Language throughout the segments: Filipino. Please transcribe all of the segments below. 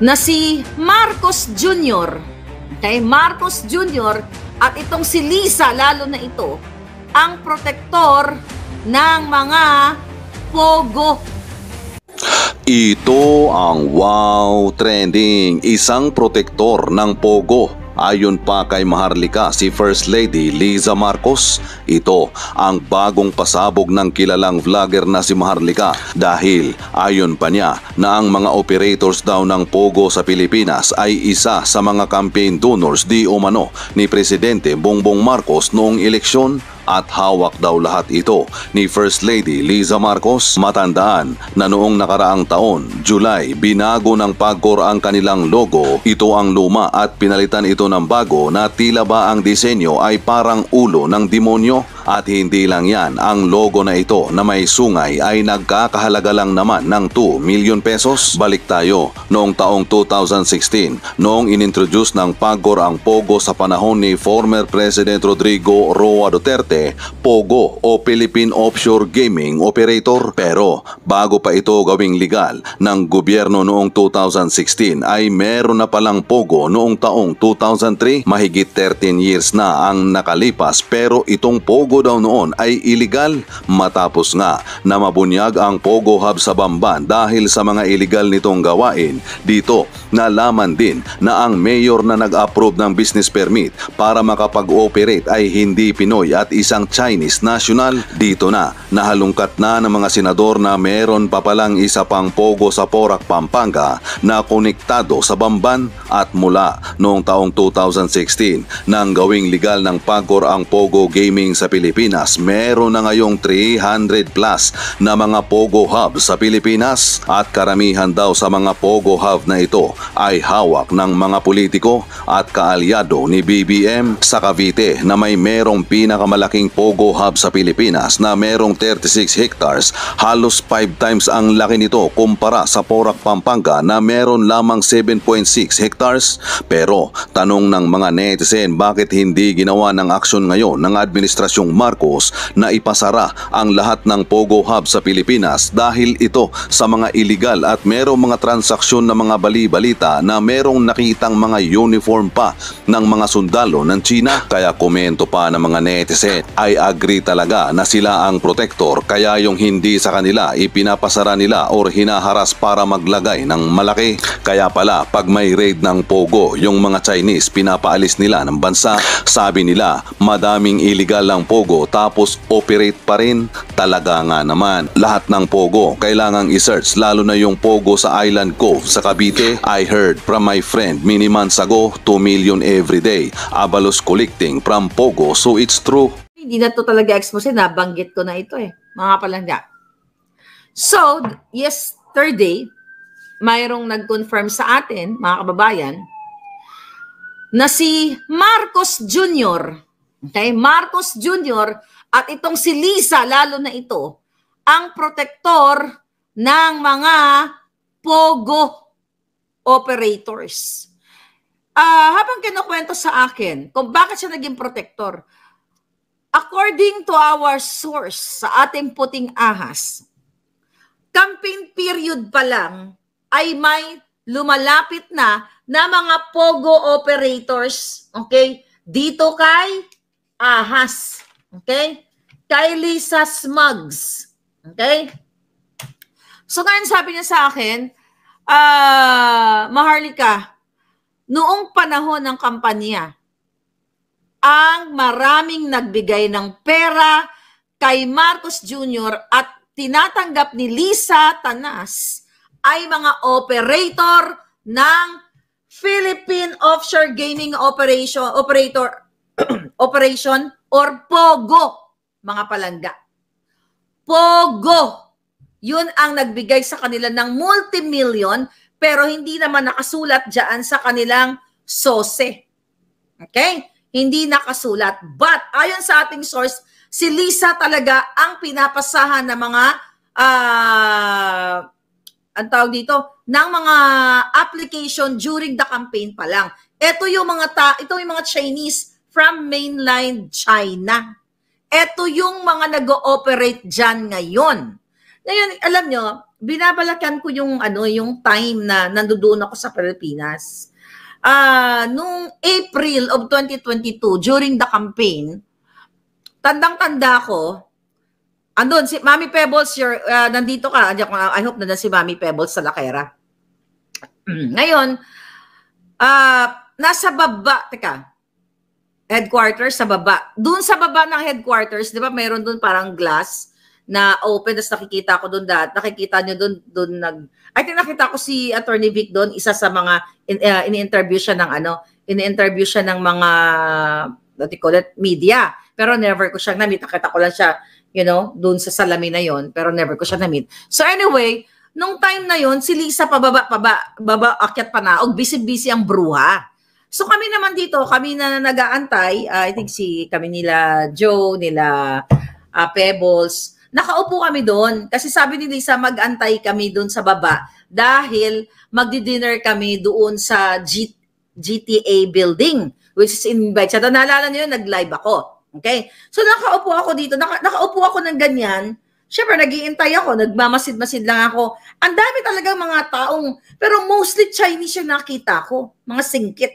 na si Marcos Jr. Okay, Marcos Jr. at itong si Lisa lalo na ito ang protektor ng mga pogo ito ang wow trending, isang protektor ng pogo Ayon pa kay Maharlika, si First Lady Liza Marcos, ito ang bagong pasabog ng kilalang vlogger na si Maharlika dahil ayon pa niya na ang mga operators daw ng Pogo sa Pilipinas ay isa sa mga campaign donors di umano ni Presidente Bongbong Marcos noong eleksyon at hawak daw lahat ito ni First Lady Liza Marcos. Matandaan na noong nakaraang taon, July, binago ng Pagcor ang kanilang logo. Ito ang luma at pinalitan ito ng bago na tila ba ang disenyo ay parang ulo ng demonyo? At hindi lang yan, ang logo na ito na may sungay ay nagkakahalaga lang naman ng 2 million pesos. Balik tayo, noong taong 2016, noong inintroduce ng Pagor ang Pogo sa panahon ni former President Rodrigo Roa Duterte, Pogo o Philippine Offshore Gaming Operator. Pero bago pa ito gawing legal ng gobyerno noong 2016 ay meron na palang Pogo noong taong 2003. Mahigit 13 years na ang nakalipas pero itong Pogo showdown noon ay ilegal matapos nga na mabunyag ang Pogo Hub sa Bamban dahil sa mga ilegal nitong gawain. Dito, nalaman din na ang mayor na nag-approve ng business permit para makapag-operate ay hindi Pinoy at isang Chinese national. Dito na, nahalungkat na ng mga senador na meron pa palang isa pang Pogo sa Porac, Pampanga na konektado sa Bamban at mula noong taong 2016 nang gawing legal ng Pagor ang Pogo Gaming sa Pilipinas Pilipinas, meron na ngayong 300 plus na mga Pogo Hub sa Pilipinas at karamihan daw sa mga Pogo Hub na ito ay hawak ng mga politiko at kaalyado ni BBM sa Cavite na may merong pinakamalaking Pogo Hub sa Pilipinas na merong 36 hectares, halos 5 times ang laki nito kumpara sa Porac Pampanga na meron lamang 7.6 hectares. Pero tanong ng mga netizen bakit hindi ginawa ng aksyon ngayon ng administrasyong Bongbong Marcos na ipasara ang lahat ng Pogo Hub sa Pilipinas dahil ito sa mga illegal at merong mga transaksyon na mga bali-balita na merong nakitang mga uniform pa ng mga sundalo ng China. Kaya komento pa ng mga netizen ay agree talaga na sila ang protector kaya yung hindi sa kanila ipinapasara nila or hinaharas para maglagay ng malaki. Kaya pala pag may raid ng Pogo yung mga Chinese pinapaalis nila ng bansa. Sabi nila madaming illegal lang Pogo Pogo tapos operate pa rin? Talaga nga naman. Lahat ng Pogo kailangang isearch lalo na yung Pogo sa Island Cove sa Cavite. I heard from my friend many months ago 2 million every day. Abalos collecting from Pogo so it's true. Hindi na to talaga expose, nabanggit ko na ito eh. Mga palangga. So, yesterday, mayroong nag-confirm sa atin, mga kababayan, na si Marcos Jr., Okay? Marcos Jr. at itong si Lisa lalo na ito ang protector ng mga pogo operators. Uh, habang kinukwento sa akin kung bakit siya naging protector, according to our source sa ating puting ahas, campaign period pa lang ay may lumalapit na na mga pogo operators, okay, dito kay ahas. Okay? Kylie Lisa Smugs. Okay? So ngayon sabi niya sa akin, uh, Maharlika, noong panahon ng kampanya, ang maraming nagbigay ng pera kay Marcos Jr. at tinatanggap ni Lisa Tanas ay mga operator ng Philippine Offshore Gaming Operation Operator Operation or POGO, mga palangga. POGO. Yun ang nagbigay sa kanila ng multimillion pero hindi naman nakasulat diyan sa kanilang sose. Okay? Hindi nakasulat. But ayon sa ating source, si Lisa talaga ang pinapasahan ng mga uh, ang tawag dito, ng mga application during the campaign pa lang. Ito yung mga ta, ito yung mga Chinese from mainland China. Ito yung mga nag-ooperate dyan ngayon. Ngayon, alam nyo, binabalakan ko yung, ano, yung time na nandoon ako sa Pilipinas. Uh, ah, noong April of 2022, during the campaign, tandang-tanda ko, andun, si Mami Pebbles, you're, uh, ah, nandito ka, I hope na na si Mami Pebbles sa Lakera. Ngayon, uh, nasa baba, teka, headquarters sa baba. Doon sa baba ng headquarters, 'di ba, mayroon doon parang glass na open tapos nakikita ko doon dahil nakikita niyo doon doon nag I think nakita ko si Attorney Vic doon, isa sa mga in, uh, ini-interview siya ng ano, ini-interview siya ng mga what do call it, media. Pero never ko siyang na-meet. Nakita ko lang siya, you know, doon sa salamin na yon pero never ko siya na-meet. So anyway, nung time na yon si Lisa pababa, pababa, baba, akyat pa na, og busy-busy ang bruha. So kami naman dito, kami na nag-aantay, uh, I think si kami nila Joe, nila uh, Pebbles, nakaupo kami doon kasi sabi ni Lisa mag-antay kami doon sa baba dahil magdi-dinner kami doon sa G- GTA building which is invite. Sa naalala niyo yun, nag-live ako. Okay? So nakaupo ako dito, naka, nakaupo ako ng ganyan. Siyempre, nagiintay ako, nagmamasid-masid lang ako. Ang dami talaga mga taong, pero mostly Chinese yung nakita ko, mga singkit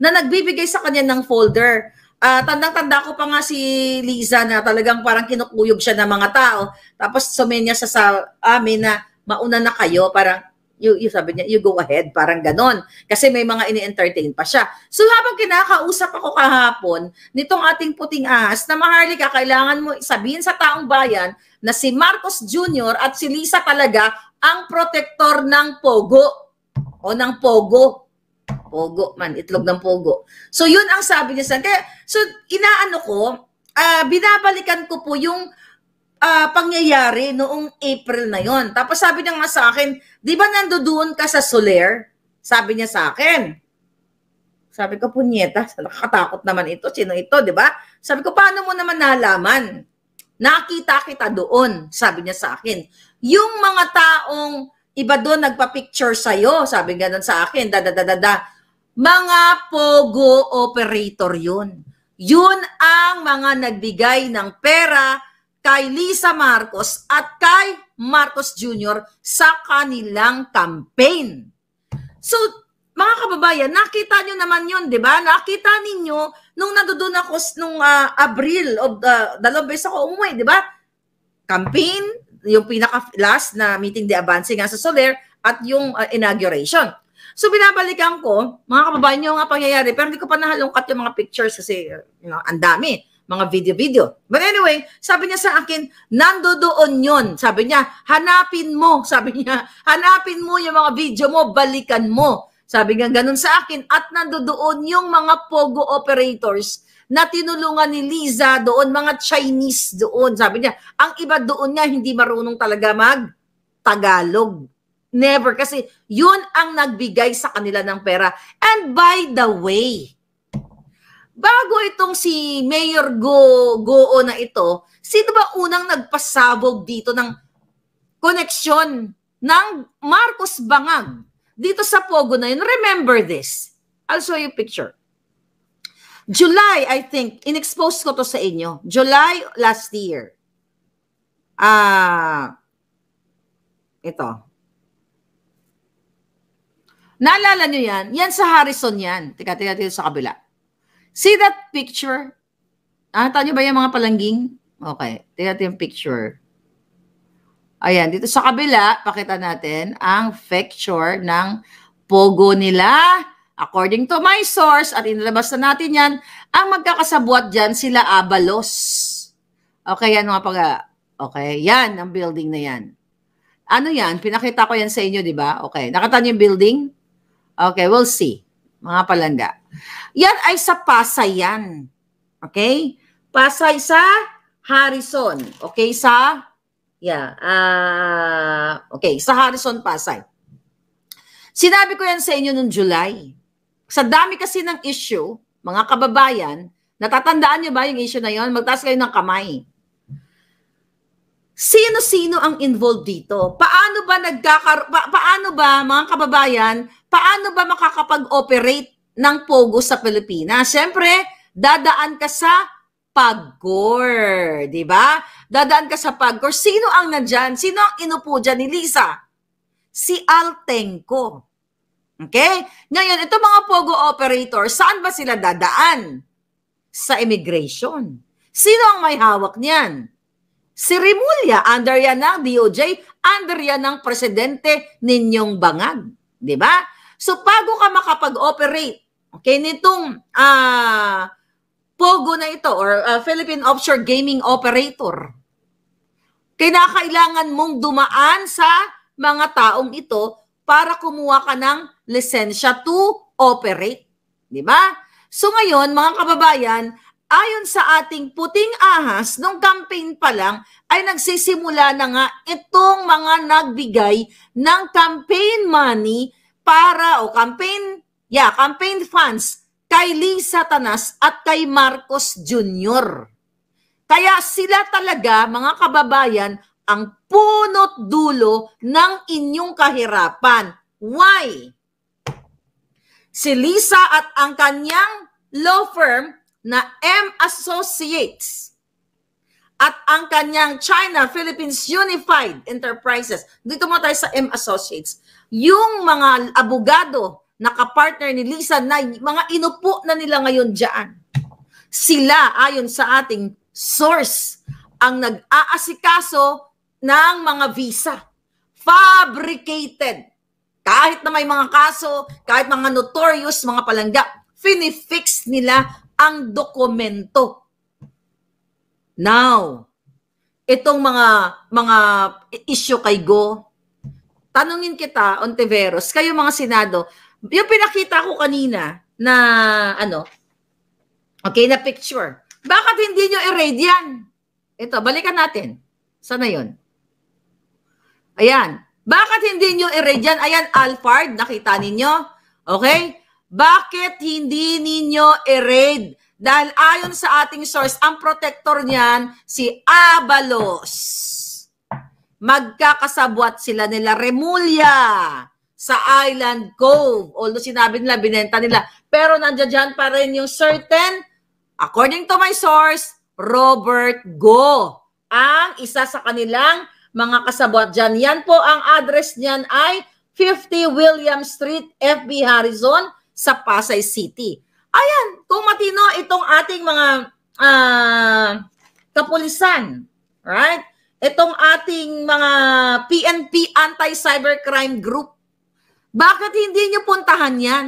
na nagbibigay sa kanya ng folder. Uh, tandang-tanda ko pa nga si Liza na talagang parang kinukuyog siya ng mga tao. Tapos sumenya siya sa amin na mauna na kayo, parang you, you sabi niya, you go ahead, parang ganon. Kasi may mga ini-entertain pa siya. So habang kinakausap ako kahapon, nitong ating puting ahas, na maharlika, kailangan mo sabihin sa taong bayan na si Marcos Jr. at si Lisa talaga ang protektor ng Pogo o ng Pogo. Pogo man, itlog ng pogo. So yun ang sabi niya sa Kaya, so inaano ko, uh, binabalikan ko po yung uh, pangyayari noong April na yon. Tapos sabi niya nga sa akin, di ba nandoon ka sa Soler? Sabi niya sa akin. Sabi ko, punyeta, nakakatakot naman ito. Sino ito, di ba? Sabi ko, paano mo naman nalaman? Nakita kita doon, sabi niya sa akin. Yung mga taong iba doon nagpa-picture sa'yo, sabi ganun sa akin, da da da da da mga pogo operator yun. Yun ang mga nagbigay ng pera kay Lisa Marcos at kay Marcos Jr. sa kanilang campaign. So, mga kababayan, nakita nyo naman yun, di ba? Nakita ninyo, nung nandoon ako nung uh, Abril, of the, ah, dalawang beses ako umuwi, di ba? Campaign, yung pinaka-last na meeting de avance nga sa Soler, at yung uh, inauguration. So binabalikan ko, mga kababayan nyo, nga pangyayari, pero hindi ko pa nahalungkat yung mga pictures kasi you know, ang dami mga video-video. But anyway, sabi niya sa akin, nandodoon yon. Sabi niya, hanapin mo. Sabi niya, hanapin mo yung mga video mo, balikan mo. Sabi niya, ganun sa akin. At nandodoon yung mga pogo operators na tinulungan ni Liza doon, mga Chinese doon. Sabi niya, ang iba doon niya hindi marunong talaga mag Tagalog. Never. Kasi yun ang nagbigay sa kanila ng pera. And by the way, bago itong si Mayor Go Goo na ito, sino ba unang nagpasabog dito ng koneksyon ng Marcos Bangag dito sa Pogo na yun? Remember this. I'll show you picture. July, I think, inexpose ko to sa inyo. July last year. Ah, uh, ito. Naalala nyo yan? Yan sa Harrison yan. Teka, teka, teka sa kabila. See that picture? Ah, tao nyo ba yung mga palangging? Okay. Tingnan natin yung picture. Ayan, dito sa kabila, pakita natin ang picture ng pogo nila. According to my source, at inilabas na natin yan, ang magkakasabuat dyan, sila Abalos. Okay, yan mga pag... Okay, yan ang building na yan. Ano yan? Pinakita ko yan sa inyo, di ba? Okay, nakita niyo yung building? Okay, we'll see. Mga palanda. Yan ay sa Pasay yan. Okay? Pasay sa Harrison. Okay, sa Yeah. Uh, okay, sa Harrison Pasay. Sinabi ko yan sa inyo noong July. Sa dami kasi ng issue, mga kababayan, natatandaan niyo ba yung issue na yon? Magtaas kayo ng kamay sino-sino ang involved dito? Paano ba nagkakar pa- paano ba mga kababayan, paano ba makakapag-operate ng pogo sa Pilipinas? Siyempre, dadaan ka sa pagkor, di ba? Dadaan ka sa pagkor. Sino ang nandiyan? Sino ang inupo dyan ni Lisa? Si Altenko. Okay? Ngayon, itong mga pogo operator, saan ba sila dadaan? Sa immigration. Sino ang may hawak niyan? Si Rimulya, under yan ng DOJ, under yan ng presidente ninyong bangag. ba? Diba? So, bago ka makapag-operate, okay, nitong uh, POGO na ito or uh, Philippine Offshore Gaming Operator, kinakailangan mong dumaan sa mga taong ito para kumuha ka ng lisensya to operate. Di ba? So ngayon, mga kababayan, ayon sa ating puting ahas, nung campaign pa lang ay nagsisimula na nga itong mga nagbigay ng campaign money para o campaign, yeah, campaign funds kay Lisa Tanas at kay Marcos Jr. Kaya sila talaga, mga kababayan, ang punot dulo ng inyong kahirapan. Why? Si Lisa at ang kanyang law firm na M Associates at ang kanyang China Philippines Unified Enterprises. Dito mo tayo sa M Associates. Yung mga abogado na kapartner ni Lisa na mga inupo na nila ngayon diyan. Sila ayon sa ating source ang nag-aasikaso ng mga visa. Fabricated. Kahit na may mga kaso, kahit mga notorious, mga palangga, finifix nila ang dokumento. Now, itong mga mga issue kay Go, tanungin kita, Ontiveros, kayo mga Senado, yung pinakita ko kanina na ano, okay, na picture. Bakit hindi nyo erade yan? Ito, balikan natin. Sana yon. Ayan. Bakit hindi nyo erade yan? Ayan, Alphard, nakita ninyo? Okay? Bakit hindi ninyo i-raid? Dahil ayon sa ating source, ang protector niyan, si Abalos. Magkakasabwat sila nila Remulla sa Island Cove. Although sinabi nila, binenta nila. Pero nandiyan dyan pa rin yung certain, according to my source, Robert Go. Ang isa sa kanilang mga kasabwat dyan. Yan po ang address niyan ay 50 William Street, FB Harrison, sa Pasay City. Ayan, kung matino itong ating mga uh, kapulisan, right? Itong ating mga PNP Anti-Cybercrime Group, bakit hindi nyo puntahan yan?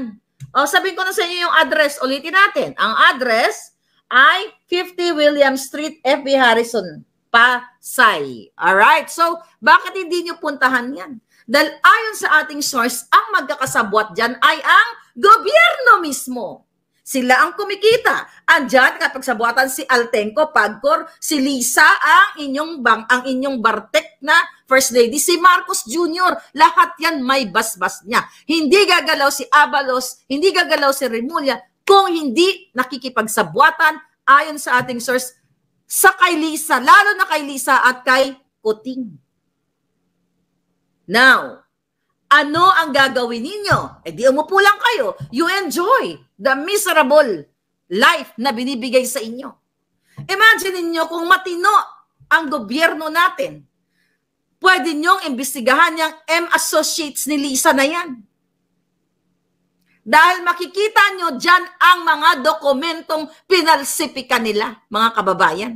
O, sabihin ko na sa inyo yung address. Ulitin natin. Ang address ay 50 William Street, FB Harrison, Pasay. Alright? So, bakit hindi nyo puntahan yan? Dahil ayon sa ating source, ang magkakasabwat dyan ay ang gobyerno mismo. Sila ang kumikita. Andiyan kapag sabuatan si Altenko, Pagcor, si Lisa, ang inyong bang, ang inyong Bartek na First Lady, si Marcos Jr. Lahat yan may basbas niya. Hindi gagalaw si Abalos, hindi gagalaw si Remulla kung hindi nakikipagsabuatan ayon sa ating source sa kay Lisa, lalo na kay Lisa at kay Kuting. Now, ano ang gagawin ninyo? Eh di umupo lang kayo. You enjoy the miserable life na binibigay sa inyo. Imagine ninyo kung matino ang gobyerno natin. Pwede niyong imbestigahan yung M Associates ni Lisa na yan. Dahil makikita nyo dyan ang mga dokumentong pinalsipika nila, mga kababayan.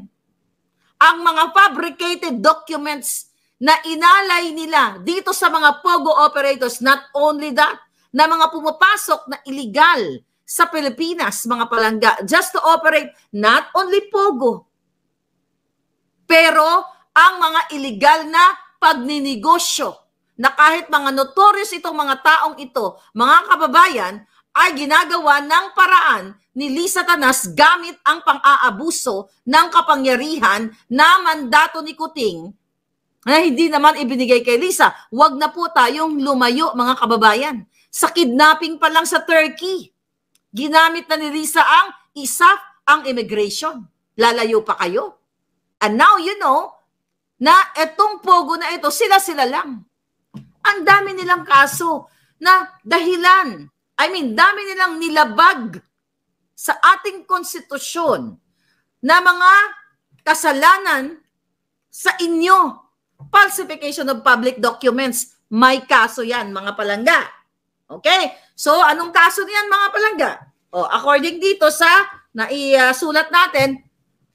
Ang mga fabricated documents na inalay nila dito sa mga POGO operators. Not only that, na mga pumapasok na illegal sa Pilipinas, mga palangga, just to operate not only POGO, pero ang mga illegal na pagninegosyo na kahit mga notorious itong mga taong ito, mga kababayan, ay ginagawa ng paraan ni Lisa Tanas gamit ang pang-aabuso ng kapangyarihan na mandato ni Kuting na hindi naman ibinigay kay Lisa. Huwag na po tayong lumayo mga kababayan. Sa kidnapping pa lang sa Turkey, ginamit na ni Lisa ang isa ang immigration. Lalayo pa kayo. And now you know na etong pogo na ito, sila-sila lang. Ang dami nilang kaso na dahilan, I mean, dami nilang nilabag sa ating konstitusyon na mga kasalanan sa inyo Falsification of public documents. May kaso yan, mga palangga. Okay? So, anong kaso niyan, mga palangga? O, oh, according dito sa naisulat natin,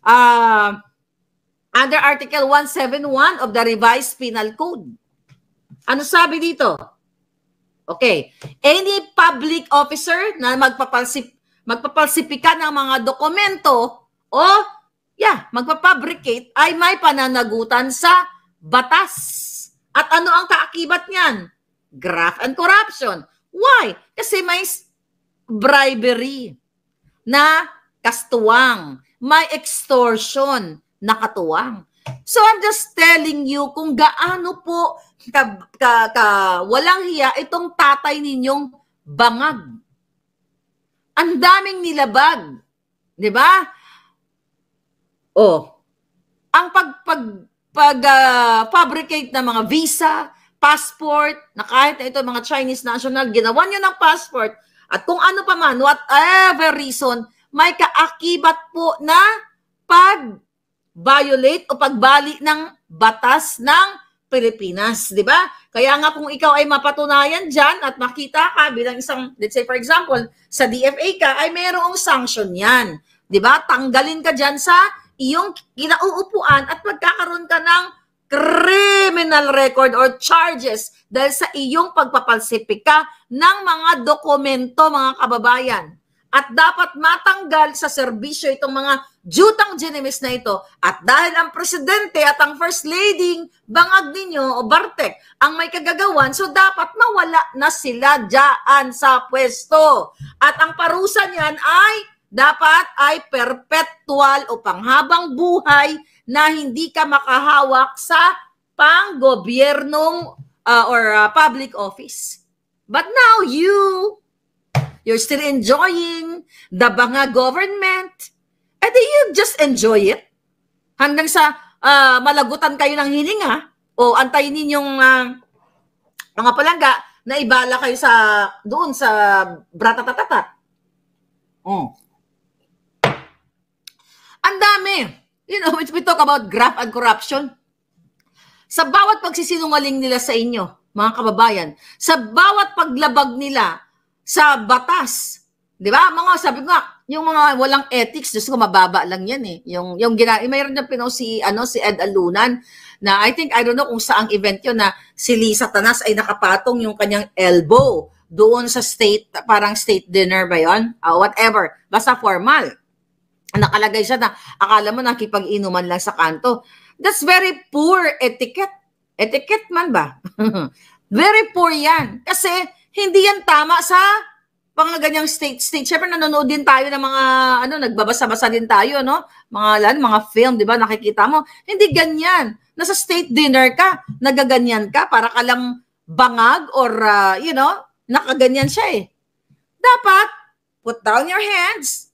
uh, under Article 171 of the Revised Penal Code. Ano sabi dito? Okay. Any public officer na magpapalsip, magpapalsipika ng mga dokumento o yeah, magpapabricate ay may pananagutan sa batas. At ano ang kaakibat niyan? Graft and corruption. Why? Kasi may bribery na kastuwang, may extortion na katuwang. So I'm just telling you kung gaano po ka, ka, ka, walang hiya itong tatay ninyong bangag. Ang daming nilabag. 'Di ba? Oh. Ang pagpag pag-fabricate ah, uh, ng mga visa, passport, na kahit ito mga Chinese national, ginawan nyo ng passport, at kung ano pa man, whatever reason, may kaakibat po na pag-violate o pagbali ng batas ng Pilipinas, di ba? Kaya nga kung ikaw ay mapatunayan dyan at makita ka bilang isang, let's say for example, sa DFA ka, ay merong sanction yan. Di ba? Tanggalin ka dyan sa iyong kinauupuan at magkakaroon ka ng criminal record or charges dahil sa iyong pagpapalsipika ng mga dokumento, mga kababayan. At dapat matanggal sa serbisyo itong mga jutang genimis na ito. At dahil ang presidente at ang first lady, bangag ninyo o Bartek, ang may kagagawan, so dapat mawala na sila dyan sa pwesto. At ang parusa niyan ay dapat ay perpetual o panghabang buhay na hindi ka makahawak sa panggobyernong uh, or uh, public office. But now you, you're still enjoying the banga government. And eh, you just enjoy it hanggang sa uh, malagutan kayo ng hininga o antayin ninyong uh, mga palangga na ibala kayo sa doon sa bratatatatat. Oh. Ang dami. You know, which we talk about graft and corruption. Sa bawat pagsisinungaling nila sa inyo, mga kababayan, sa bawat paglabag nila sa batas, di ba? Mga sabi ko nga, yung mga walang ethics, just ko mababa lang yan eh. Yung, yung gina, eh, mayroon na pinaw si, ano, si Ed Alunan na I think, I don't know kung saang event yun na si Lisa Tanas ay nakapatong yung kanyang elbow doon sa state, parang state dinner ba yun? Uh, whatever, basta formal nakalagay siya na akala mo nakipag-inuman lang sa kanto. That's very poor etiquette. Etiquette man ba? very poor yan. Kasi hindi yan tama sa mga ganyang state state. Syempre nanonood din tayo ng mga ano nagbabasa-basa din tayo no. Mga lan, mga film, 'di ba? Nakikita mo, hindi ganyan. Nasa state dinner ka, nagaganyan ka para ka lang bangag or uh, you know, nakaganyan siya eh. Dapat put down your hands,